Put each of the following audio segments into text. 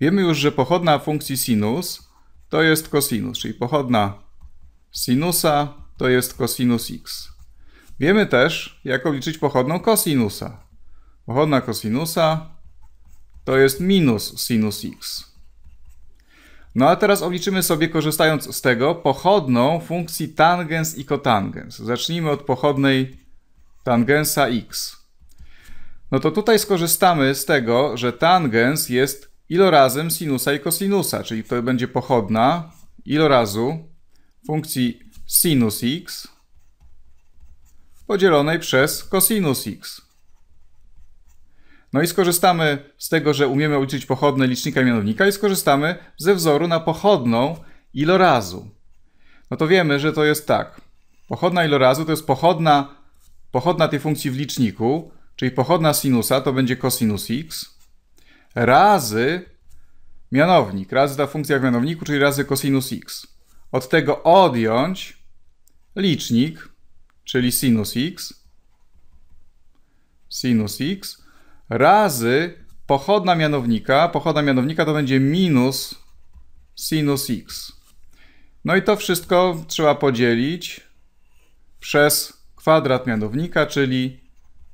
Wiemy już, że pochodna funkcji sinus to jest kosinus, czyli pochodna sinusa to jest kosinus x. Wiemy też, jak obliczyć pochodną kosinusa. Pochodna kosinusa to jest minus sinus x. No a teraz obliczymy sobie, korzystając z tego, pochodną funkcji tangens i kotangens. Zacznijmy od pochodnej tangensa x. No to tutaj skorzystamy z tego, że tangens jest ilorazem sinusa i kosinusa, czyli to będzie pochodna ilorazu funkcji sinus x podzielonej przez cosinus x. No i skorzystamy z tego, że umiemy obliczyć pochodne licznika i mianownika i skorzystamy ze wzoru na pochodną ilorazu. No to wiemy, że to jest tak. Pochodna ilorazu to jest pochodna, pochodna tej funkcji w liczniku, czyli pochodna sinusa to będzie cosinus x razy mianownik, razy ta funkcja w mianowniku, czyli razy cosinus x. Od tego odjąć licznik, czyli sinus x, sinus x, razy pochodna mianownika, pochodna mianownika to będzie minus sinus x. No i to wszystko trzeba podzielić przez kwadrat mianownika, czyli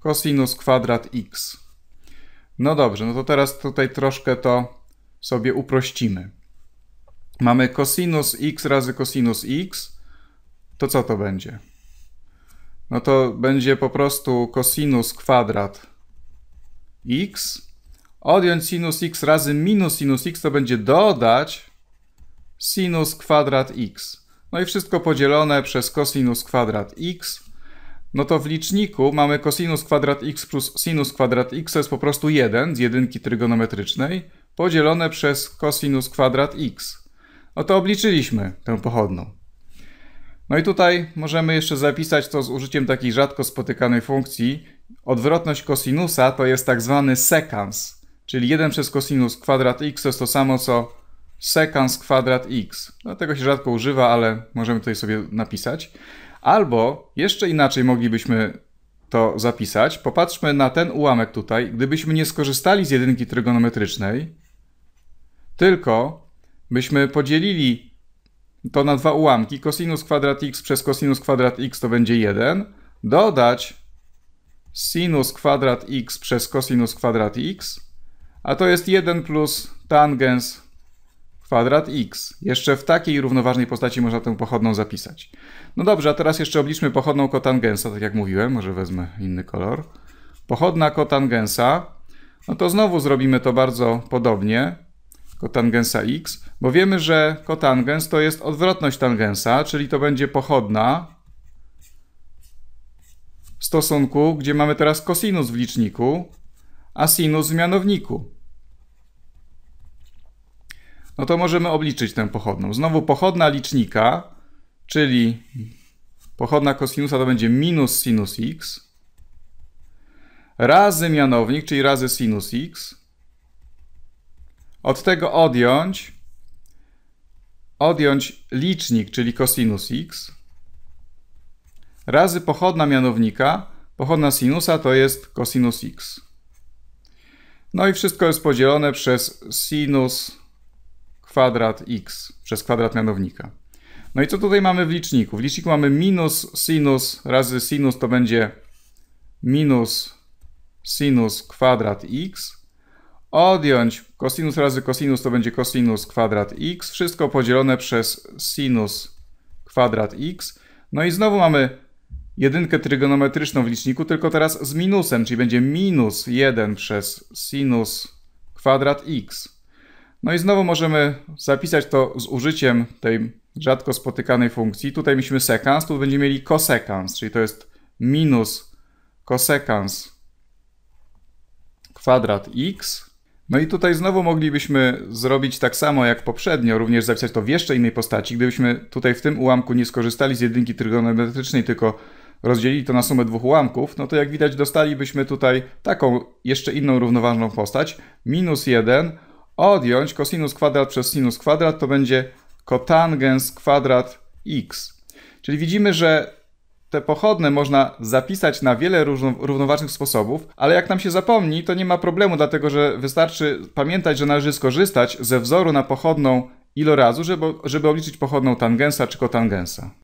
cosinus kwadrat x. No dobrze, no to teraz tutaj troszkę to sobie uprościmy. Mamy cosinus x razy cosinus x. To co to będzie? No to będzie po prostu cosinus kwadrat x. Odjąć sinus x razy minus sinus x to będzie dodać sinus kwadrat x. No i wszystko podzielone przez cosinus kwadrat x no to w liczniku mamy cosinus kwadrat x plus sinus kwadrat x to jest po prostu 1 z jedynki trygonometrycznej podzielone przez cosinus kwadrat x. No to obliczyliśmy tę pochodną. No i tutaj możemy jeszcze zapisać to z użyciem takiej rzadko spotykanej funkcji. Odwrotność kosinusa to jest tak zwany sekans, czyli 1 przez cosinus kwadrat x to jest to samo co sekans kwadrat x. No, tego się rzadko używa, ale możemy tutaj sobie napisać. Albo jeszcze inaczej moglibyśmy to zapisać. Popatrzmy na ten ułamek tutaj. Gdybyśmy nie skorzystali z jedynki trygonometrycznej, tylko byśmy podzielili to na dwa ułamki, cosinus kwadrat x przez cosinus kwadrat x to będzie 1, dodać sinus kwadrat x przez cosinus kwadrat x, a to jest 1 plus tangens kwadrat x. Jeszcze w takiej równoważnej postaci można tę pochodną zapisać. No dobrze, a teraz jeszcze obliczmy pochodną kotangensa, tak jak mówiłem, może wezmę inny kolor. Pochodna kotangensa, no to znowu zrobimy to bardzo podobnie, kotangensa x, bo wiemy, że kotangens to jest odwrotność tangensa, czyli to będzie pochodna w stosunku, gdzie mamy teraz kosinus w liczniku, a sinus w mianowniku no to możemy obliczyć tę pochodną. Znowu pochodna licznika, czyli pochodna kosinusa to będzie minus sinus x razy mianownik, czyli razy sinus x. Od tego odjąć odjąć licznik, czyli cosinus x razy pochodna mianownika, pochodna sinusa to jest cosinus x. No i wszystko jest podzielone przez sinus kwadrat x przez kwadrat mianownika. No i co tutaj mamy w liczniku? W liczniku mamy minus sinus razy sinus to będzie minus sinus kwadrat x. Odjąć cosinus razy cosinus. to będzie cosinus kwadrat x. Wszystko podzielone przez sinus kwadrat x. No i znowu mamy jedynkę trygonometryczną w liczniku, tylko teraz z minusem, czyli będzie minus 1 przez sinus kwadrat x. No i znowu możemy zapisać to z użyciem tej rzadko spotykanej funkcji. Tutaj mieliśmy sekans, tu będziemy mieli kosekans, czyli to jest minus kosekans kwadrat x. No i tutaj znowu moglibyśmy zrobić tak samo jak poprzednio, również zapisać to w jeszcze innej postaci. Gdybyśmy tutaj w tym ułamku nie skorzystali z jedynki trygonometrycznej, tylko rozdzielili to na sumę dwóch ułamków, no to jak widać dostalibyśmy tutaj taką jeszcze inną równoważną postać. Minus 1 odjąć cosinus kwadrat przez sinus kwadrat, to będzie kotangens kwadrat x. Czyli widzimy, że te pochodne można zapisać na wiele równoważnych sposobów, ale jak nam się zapomni, to nie ma problemu, dlatego że wystarczy pamiętać, że należy skorzystać ze wzoru na pochodną ilorazu, żeby, żeby obliczyć pochodną tangensa czy kotangensa.